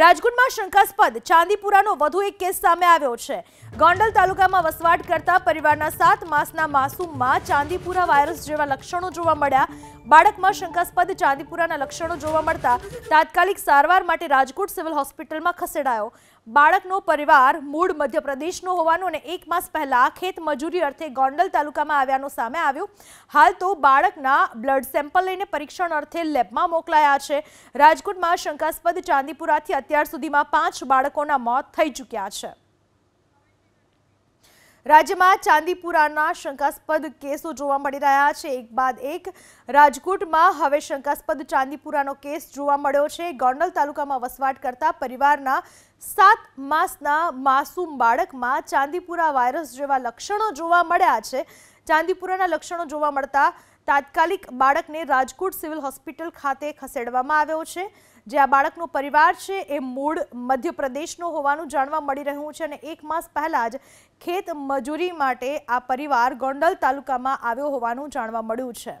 રાજકોટમાં શંકાસ્પદ ચાંદીપુરાનો વધુ એક કેસ સામે આવ્યો છે ગોંડલ તાલુકામાં વસવાટ કરતા પરિવારના સાત માસના માસૂમમાં ચાંદીપુરા વાયરસ જેવા લક્ષણો જોવા મળ્યા બાળકમાં શંકાસ્પદ ચાંદીપુરાના લક્ષણો જોવા મળતા તાત્કાલિક સારવાર માટે રાજકોટ સિવિલ હોસ્પિટલમાં ખસેડાયો બાળકનો પરિવાર મૂળ મધ્યપ્રદેશનો હોવાનું અને એક માસ પહેલાં ખેત મજૂરી અર્થે ગોંડલ તાલુકામાં આવ્યાનું સામે આવ્યું હાલ તો બાળકના બ્લડ સેમ્પલ લઈને પરીક્ષણ અર્થે લેબમાં મોકલાયા છે રાજકોટમાં શંકાસ્પદ ચાંદીપુરાથી અત્યાર સુધીમાં પાંચ બાળકોના મોત થઈ ચૂક્યા છે રાજ્યમાં ચાંદીપુરાના શંકાસ્પદ કેસો જોવા મળી રહ્યા છે એક બાદ એક રાજકોટમાં હવે શંકાસ્પદ ચાંદીપુરાનો કેસ જોવા મળ્યો છે ગોંડલ તાલુકામાં વસવાટ કરતા પરિવારના સાત માસના માસૂમ બાળકમાં ચાંદીપુરા વાયરસ જેવા લક્ષણો જોવા મળ્યા છે ચાંદીપુરાના લક્ષણો જોવા મળતા તાત્કાલિક બાળકને રાજકોટ સિવિલ હોસ્પિટલ ખાતે ખસેડવામાં આવ્યો છે જે આ બાળકનો પરિવાર છે એ મૂળ મધ્યપ્રદેશનો હોવાનું જાણવા મળી રહ્યું છે અને એક માસ પહેલાં જ ખેત મજૂરી માટે આ પરિવાર ગોંડલ તાલુકામાં આવ્યો હોવાનું જાણવા મળ્યું છે